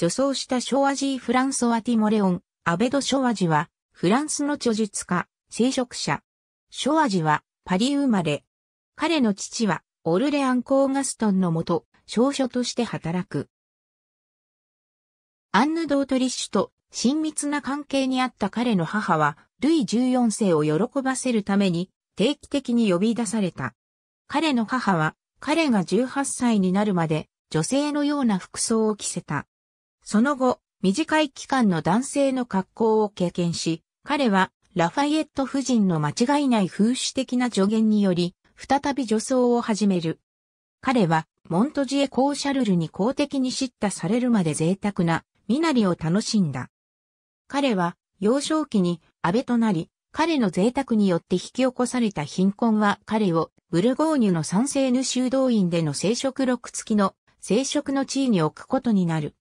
女装したショワジー・フランソワ・ティモレオン、アベド・ショワジは、フランスの著述家、聖職者。ショワジは、パリ生まれ。彼の父は、オルレアン・コーガストンのもと、少書として働く。アンヌ・ドートリッシュと親密な関係にあった彼の母は、ルイ14世を喜ばせるために、定期的に呼び出された。彼の母は、彼が18歳になるまで、女性のような服装を着せた。その後、短い期間の男性の格好を経験し、彼はラファイエット夫人の間違いない風刺的な助言により、再び女装を始める。彼は、モントジエ・コーシャルルに公的に叱咤されるまで贅沢な、身なりを楽しんだ。彼は、幼少期に、安倍となり、彼の贅沢によって引き起こされた貧困は彼を、ブルゴーニュの賛成ヌ修道院での生殖録付きの、生殖の地位に置くことになる。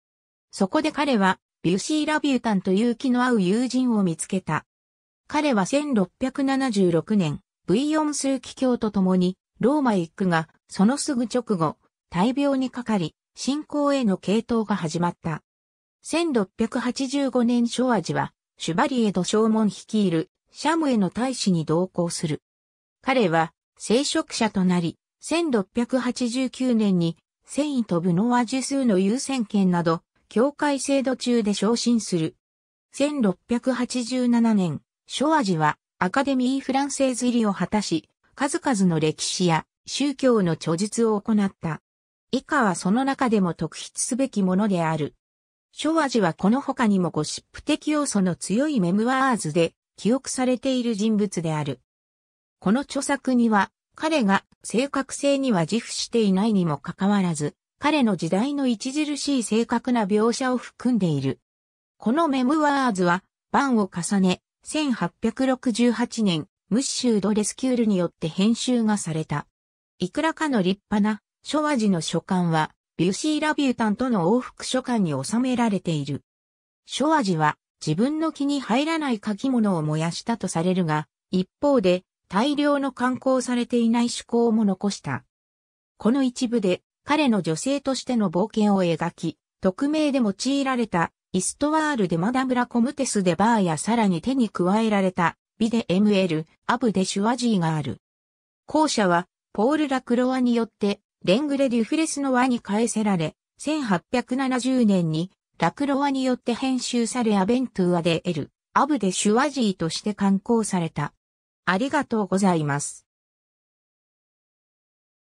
そこで彼は、ビュシー・ラビュータンという気の合う友人を見つけた。彼は1676年、ブイヨン数奇教と共に、ローマ行くが、そのすぐ直後、大病にかかり、信仰への系統が始まった。1685年小アジは、シュバリエド将門率いる、シャムへの大使に同行する。彼は、聖職者となり、1689年に、繊維とブノワ受数の優先権など、教会制度中で昇進する。1687年、ショアジはアカデミー・フランセーズ入りを果たし、数々の歴史や宗教の著述を行った。以下はその中でも特筆すべきものである。ショアジはこの他にもゴシップ的要素の強いメムワーズで記憶されている人物である。この著作には、彼が正確性には自負していないにもかかわらず、彼の時代の著しい正確な描写を含んでいる。このメムワーズは、版を重ね、1868年、ムッシュード・レスキュールによって編集がされた。いくらかの立派な、諸和寺の書簡は、ビューシー・ラビュータンとの往復書簡に収められている。諸和寺は、自分の気に入らない書き物を燃やしたとされるが、一方で、大量の刊行されていない趣向も残した。この一部で、彼の女性としての冒険を描き、匿名で用いられた、イストワールでマダムラコムテスでバーやさらに手に加えられた、ビデ ML、アブデシュワジーがある。後者は、ポール・ラクロワによって、レングレ・デュフレスの輪に返せられ、1870年に、ラクロワによって編集されアベントゥアデ・エル、アブデシュワジーとして刊行された。ありがとうございます。